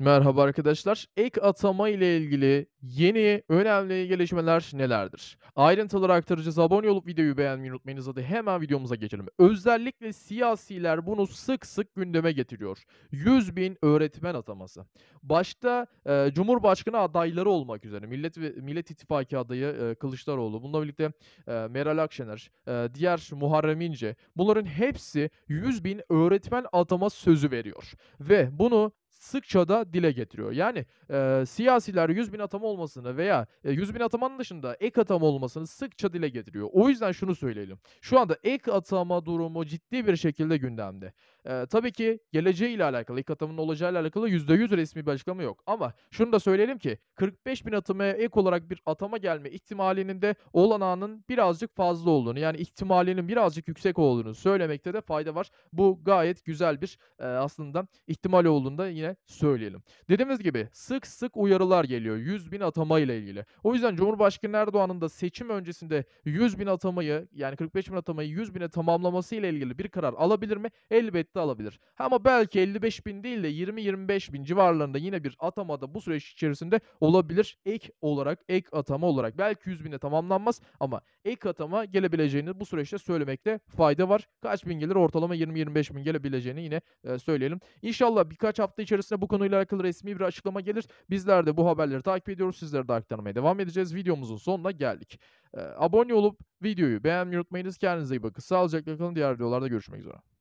Merhaba arkadaşlar. Ek atama ile ilgili yeni önemli gelişmeler nelerdir? Ayrıntıları aktaracağız. Abone olup videoyu beğenmeyi unutmayınız. Hadi hemen videomuza geçelim. Özellikle siyasiler bunu sık sık gündeme getiriyor. 100 bin öğretmen ataması. Başta e, Cumhurbaşkanı adayları olmak üzere Millet ve Millet İttifakı adayı e, Kılıçdaroğlu, bununla birlikte e, Meral Akşener, e, diğer Muharrem İnce bunların hepsi 100 bin öğretmen atama sözü veriyor. Ve bunu sıkça da dile getiriyor. Yani e, siyasiler 100 bin atama olmasını veya e, 100 bin atamanın dışında ek atama olmasını sıkça dile getiriyor. O yüzden şunu söyleyelim. Şu anda ek atama durumu ciddi bir şekilde gündemde. E, tabii ki geleceği ile alakalı, ek atamanın olacağı ile alakalı %100 resmi bir açıklama yok. Ama şunu da söyleyelim ki 45 bin atamaya ek olarak bir atama gelme ihtimalinin de olanağının birazcık fazla olduğunu yani ihtimalinin birazcık yüksek olduğunu söylemekte de fayda var. Bu gayet güzel bir e, aslında ihtimal olduğunda yine söyleyelim. Dediğimiz gibi sık sık uyarılar geliyor 100 bin atama ile ilgili. O yüzden Cumhurbaşkanı Erdoğan'ın da seçim öncesinde 100 bin atamayı yani 45 bin atamayı 100 bine tamamlaması ile ilgili bir karar alabilir mi? Elbette alabilir. Ama belki 55 bin değil de 20-25 bin civarlarında yine bir atamada bu süreç içerisinde olabilir. Ek olarak, ek atama olarak. Belki 100 bine tamamlanmaz ama ek atama gelebileceğini bu süreçte söylemekte fayda var. Kaç bin gelir? Ortalama 20-25 bin gelebileceğini yine e, söyleyelim. İnşallah birkaç hafta içerisinde içerisinde bu konuyla alakalı resmi bir açıklama gelir. Bizler de bu haberleri takip ediyoruz. Sizlere de aktarmaya devam edeceğiz. Videomuzun sonuna geldik. Ee, abone olup videoyu beğenmeyi unutmayınız. Kendinize iyi bakın. Sağlıcakla kalın. Diğer videolarda görüşmek üzere.